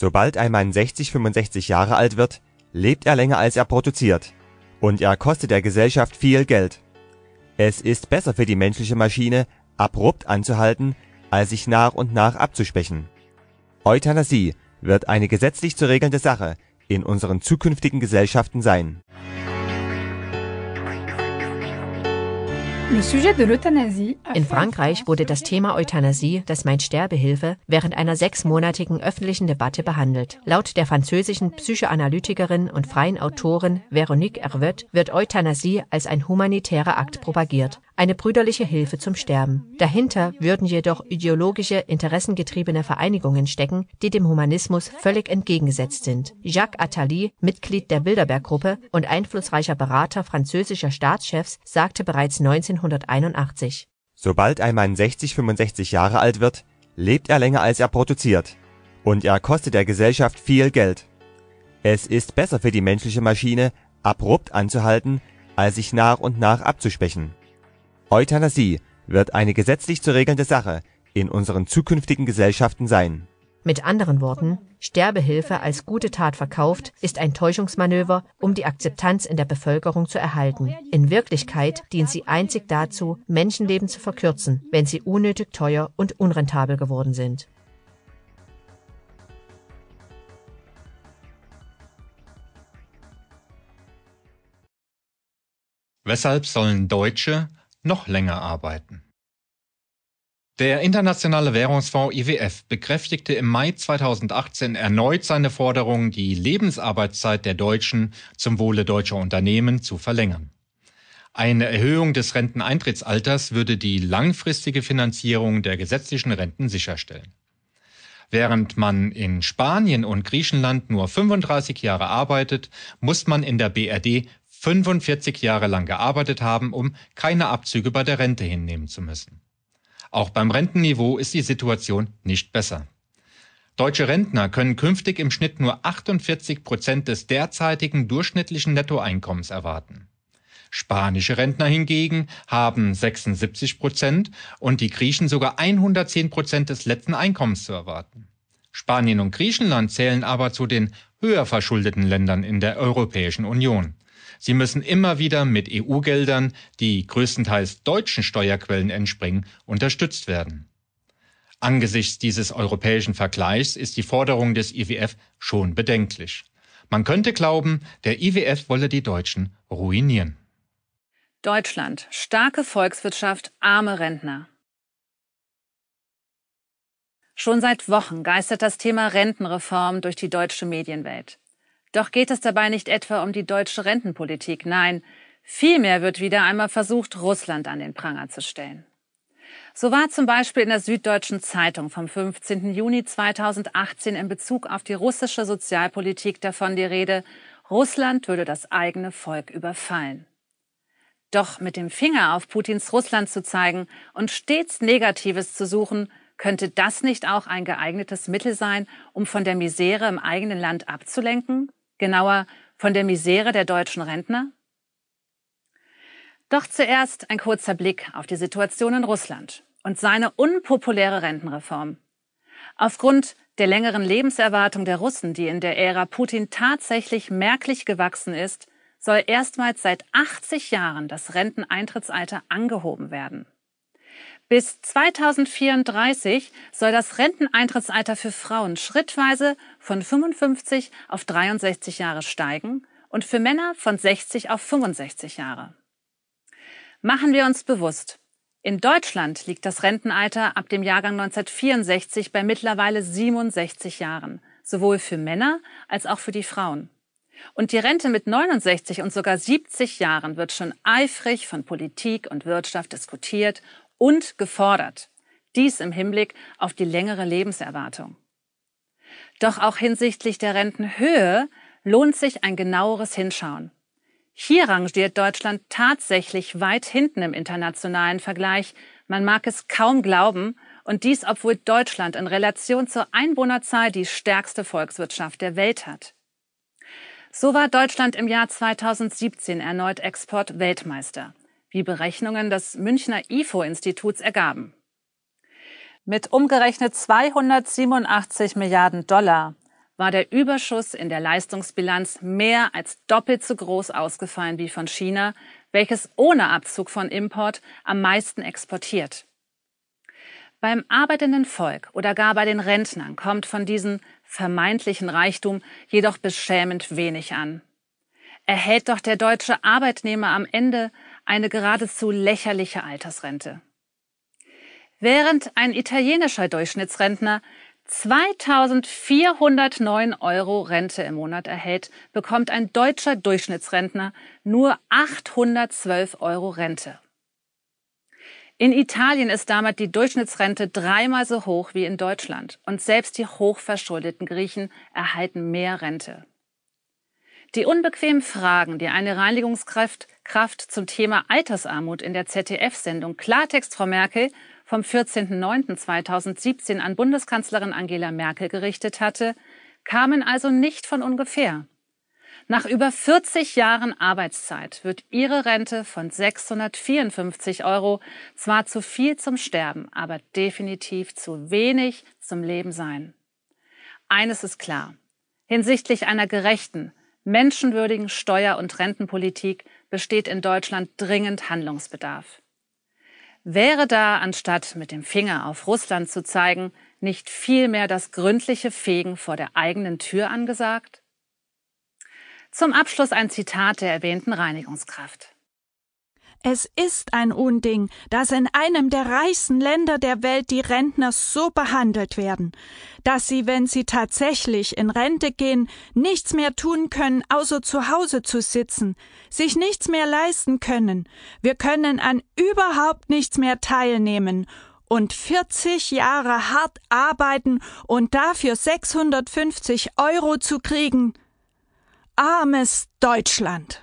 Sobald ein Mann 60-65 Jahre alt wird, lebt er länger als er produziert, und er kostet der Gesellschaft viel Geld. Es ist besser für die menschliche Maschine, abrupt anzuhalten, als sich nach und nach abzuspechen. Euthanasie wird eine gesetzlich zu regelnde Sache in unseren zukünftigen Gesellschaften sein In Frankreich wurde das Thema Euthanasie, das meint Sterbehilfe, während einer sechsmonatigen öffentlichen Debatte behandelt. Laut der französischen Psychoanalytikerin und freien Autorin Véronique Hervet wird Euthanasie als ein humanitärer Akt propagiert eine brüderliche Hilfe zum Sterben. Dahinter würden jedoch ideologische, interessengetriebene Vereinigungen stecken, die dem Humanismus völlig entgegengesetzt sind. Jacques Attali, Mitglied der Bilderberg-Gruppe und einflussreicher Berater französischer Staatschefs, sagte bereits 1981, Sobald ein Mann 60, 65 Jahre alt wird, lebt er länger als er produziert. Und er kostet der Gesellschaft viel Geld. Es ist besser für die menschliche Maschine, abrupt anzuhalten, als sich nach und nach abzuspechen. Euthanasie wird eine gesetzlich zu regelnde Sache in unseren zukünftigen Gesellschaften sein. Mit anderen Worten, Sterbehilfe als gute Tat verkauft, ist ein Täuschungsmanöver, um die Akzeptanz in der Bevölkerung zu erhalten. In Wirklichkeit dient sie einzig dazu, Menschenleben zu verkürzen, wenn sie unnötig teuer und unrentabel geworden sind. Weshalb sollen Deutsche noch länger arbeiten. Der Internationale Währungsfonds IWF bekräftigte im Mai 2018 erneut seine Forderung, die Lebensarbeitszeit der Deutschen zum Wohle deutscher Unternehmen zu verlängern. Eine Erhöhung des Renteneintrittsalters würde die langfristige Finanzierung der gesetzlichen Renten sicherstellen. Während man in Spanien und Griechenland nur 35 Jahre arbeitet, muss man in der BRD 45 Jahre lang gearbeitet haben, um keine Abzüge bei der Rente hinnehmen zu müssen. Auch beim Rentenniveau ist die Situation nicht besser. Deutsche Rentner können künftig im Schnitt nur 48 Prozent des derzeitigen durchschnittlichen Nettoeinkommens erwarten. Spanische Rentner hingegen haben 76 Prozent und die Griechen sogar 110 Prozent des letzten Einkommens zu erwarten. Spanien und Griechenland zählen aber zu den höher verschuldeten Ländern in der Europäischen Union. Sie müssen immer wieder mit EU-Geldern, die größtenteils deutschen Steuerquellen entspringen, unterstützt werden. Angesichts dieses europäischen Vergleichs ist die Forderung des IWF schon bedenklich. Man könnte glauben, der IWF wolle die Deutschen ruinieren. Deutschland. Starke Volkswirtschaft, arme Rentner. Schon seit Wochen geistert das Thema Rentenreform durch die deutsche Medienwelt. Doch geht es dabei nicht etwa um die deutsche Rentenpolitik, nein, vielmehr wird wieder einmal versucht, Russland an den Pranger zu stellen. So war zum Beispiel in der Süddeutschen Zeitung vom 15. Juni 2018 in Bezug auf die russische Sozialpolitik davon die Rede, Russland würde das eigene Volk überfallen. Doch mit dem Finger auf Putins Russland zu zeigen und stets Negatives zu suchen, könnte das nicht auch ein geeignetes Mittel sein, um von der Misere im eigenen Land abzulenken? genauer von der Misere der deutschen Rentner? Doch zuerst ein kurzer Blick auf die Situation in Russland und seine unpopuläre Rentenreform. Aufgrund der längeren Lebenserwartung der Russen, die in der Ära Putin tatsächlich merklich gewachsen ist, soll erstmals seit 80 Jahren das Renteneintrittsalter angehoben werden. Bis 2034 soll das Renteneintrittsalter für Frauen schrittweise von 55 auf 63 Jahre steigen und für Männer von 60 auf 65 Jahre. Machen wir uns bewusst, in Deutschland liegt das Rentenalter ab dem Jahrgang 1964 bei mittlerweile 67 Jahren, sowohl für Männer als auch für die Frauen. Und die Rente mit 69 und sogar 70 Jahren wird schon eifrig von Politik und Wirtschaft diskutiert und gefordert. Dies im Hinblick auf die längere Lebenserwartung. Doch auch hinsichtlich der Rentenhöhe lohnt sich ein genaueres Hinschauen. Hier rangiert Deutschland tatsächlich weit hinten im internationalen Vergleich. Man mag es kaum glauben, und dies, obwohl Deutschland in Relation zur Einwohnerzahl die stärkste Volkswirtschaft der Welt hat. So war Deutschland im Jahr 2017 erneut Export-Weltmeister wie Berechnungen des Münchner IFO-Instituts ergaben. Mit umgerechnet 287 Milliarden Dollar war der Überschuss in der Leistungsbilanz mehr als doppelt so groß ausgefallen wie von China, welches ohne Abzug von Import am meisten exportiert. Beim arbeitenden Volk oder gar bei den Rentnern kommt von diesem vermeintlichen Reichtum jedoch beschämend wenig an. Erhält doch der deutsche Arbeitnehmer am Ende eine geradezu lächerliche Altersrente. Während ein italienischer Durchschnittsrentner 2409 Euro Rente im Monat erhält, bekommt ein deutscher Durchschnittsrentner nur 812 Euro Rente. In Italien ist damit die Durchschnittsrente dreimal so hoch wie in Deutschland und selbst die hochverschuldeten Griechen erhalten mehr Rente. Die unbequemen Fragen, die eine Reinigungskraft Kraft zum Thema Altersarmut in der ZDF-Sendung Klartext Frau Merkel vom 14.09.2017 an Bundeskanzlerin Angela Merkel gerichtet hatte, kamen also nicht von ungefähr. Nach über 40 Jahren Arbeitszeit wird ihre Rente von 654 Euro zwar zu viel zum Sterben, aber definitiv zu wenig zum Leben sein. Eines ist klar. Hinsichtlich einer gerechten, menschenwürdigen Steuer- und Rentenpolitik besteht in Deutschland dringend Handlungsbedarf. Wäre da, anstatt mit dem Finger auf Russland zu zeigen, nicht vielmehr das gründliche Fegen vor der eigenen Tür angesagt? Zum Abschluss ein Zitat der erwähnten Reinigungskraft. Es ist ein Unding, dass in einem der reichsten Länder der Welt die Rentner so behandelt werden, dass sie, wenn sie tatsächlich in Rente gehen, nichts mehr tun können, außer zu Hause zu sitzen, sich nichts mehr leisten können. Wir können an überhaupt nichts mehr teilnehmen und 40 Jahre hart arbeiten und dafür 650 Euro zu kriegen. Armes Deutschland.